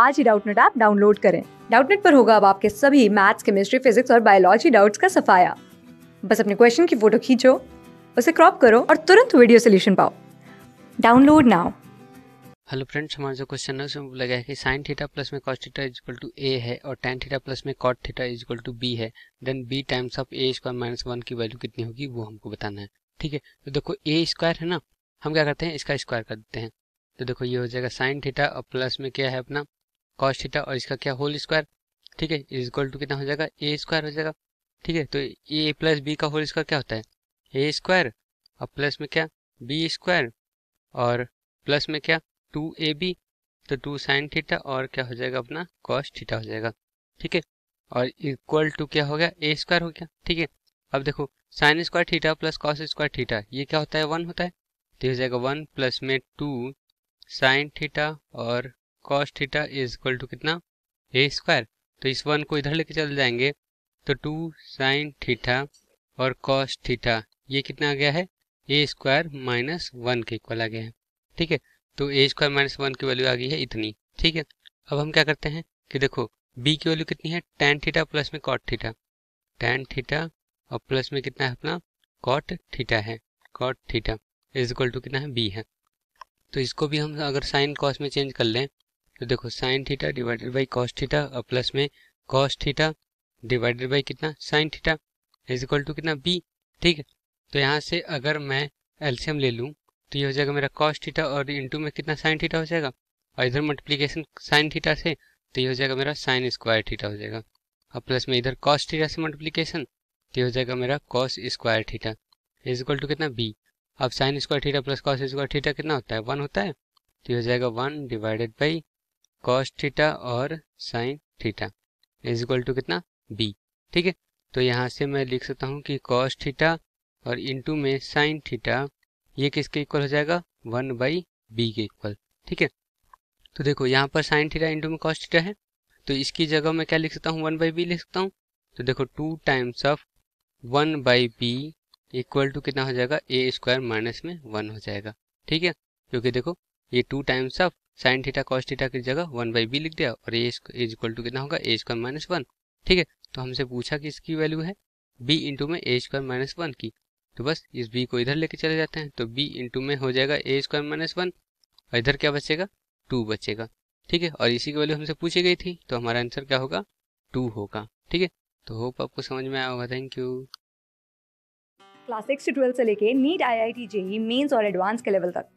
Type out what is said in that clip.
आज ही Doubtnet app download करें डाउटनेट पर होगा अब आपके सभी मैथ्स केमिस्ट्री फिजिक्स और बायोलॉजी डाउट्स का सफाया बस अपने क्वेश्चन की फोटो खींचो उसे क्रॉप करो और तुरंत वीडियो सोल्यूशन पाओ डाउनलोड नाउ हेलो फ्रेंड्स हमारा जो क्वेश्चन है उसमें बोला गया है कि साइन थीटा प्लस में cos theta is equal to A है और टेन थीटा प्लस में cot theta is equal to B है then B times of A square minus one की वैल्यू कितनी होगी वो हमको बताना है ठीक है तो देखो ए स्क्वायर है ना हम क्या करते हैं इसका स्क्वायर कर देते हैं तो देखो ये हो जाएगा साइन थीटा और प्लस में क्या है अपना कॉस थीटा और इसका क्या होल स्क्वायर ठीक है इज इक्वल टू कितना हो जाएगा ए स्क्वायर हो जाएगा ठीक है तो ए प्लस बी का होल स्क्वायर क्या होता है ए स्क्वायर और प्लस में क्या बी स्क्वायर और प्लस में क्या टू ए बी तो टू साइन थीटा और क्या हो जाएगा अपना कॉस थीटा हो जाएगा ठीक है और इक्वल टू क्या हो गया ए स्क्वायर हो गया ठीक है अब देखो sine square theta plus cos square theta ये क्या होता है वन होता है तो हो जाएगा वन प्लस में टू साइन थीटा और cos theta is equal to कितना ए स्क्वायर तो इस वन को इधर लेके चल जाएंगे तो टू साइन थीटा और कॉस थीटा ये कितना आ गया है ए स्क्वायर माइनस वन के इक्वल आ गया है ठीक है तो ए स्क्वायर माइनस वन की वैल्यू आ गई है इतनी ठीक है अब हम क्या करते हैं कि देखो बी की वैल्यू कितनी है टेन थीटा प्लस में कॉट थीटा टेन थीटा और प्लस में कितना है अपना कॉट थीटा है cot theta is equal to कितना है बी है तो इसको भी हम अगर साइन कॉस में चेंज कर लें तो देखो sine theta divided by cos theta और प्लस में कॉस थीटा डिवाइडेड बाई कितना sine theta is equal to कितना बी ठीक है तो यहाँ से अगर मैं एल्शियम ले लूँ तो ये हो जाएगा मेरा कॉस थीटा और इंटू में कितना साइन थीटा हो जाएगा और इधर मल्टीप्लीकेशन साइन थीटा से तो ये हो जाएगा मेरा साइन स्क्वायर थीटा हो जाएगा और प्लस में इधर कॉस थीटा से मल्टीप्लीकेशन तो ये हो जाएगा मेरा cos square theta is equal to कितना बी अब sine square theta plus cos square theta कितना होता है वन होता है तो ये हो जाएगा one divided by cos theta और sine theta is equal to कितना बी ठीक है तो यहाँ से मैं लिख सकता हूँ कि कॉस थीटा और इंटू में साइन थीटा ये किसके इक्वल हो जाएगा वन बाई बी के इक्वल ठीक है तो देखो यहाँ पर साइन थीटा इंटू में कॉस थीटा है तो इसकी जगह मैं क्या लिख सकता हूँ वन बाई बी लिख सकता हूँ तो देखो two times of one by B equal to कितना हो जाएगा ए स्क्वायर माइनस में वन हो जाएगा ठीक है क्योंकि देखो ये two times of sine theta cos theta की जगह वन बाई बी लिख दिया और ए इज इक्वल टू कितना होगा ए स्क्वायर माइनस वन ठीक है तो हमसे पूछा कि इसकी वैल्यू है बी इंटू में ए स्क्वायर माइनस वन की तो बस इस बी को इधर लेके चले जाते हैं तो बी इंटू में हो जाएगा ए स्क्वायर माइनस वन और इधर क्या बचेगा टू बचेगा ठीक है और इसी की वैल्यू हमसे पूछी गई थी तो हमारा आंसर क्या होगा टू होगा ठीक है तो होप आपको समझ में आया होगा थैंक यू क्लास सिक्स से लेके NEET I I T JEE Mains और एडवांस के लेवल तक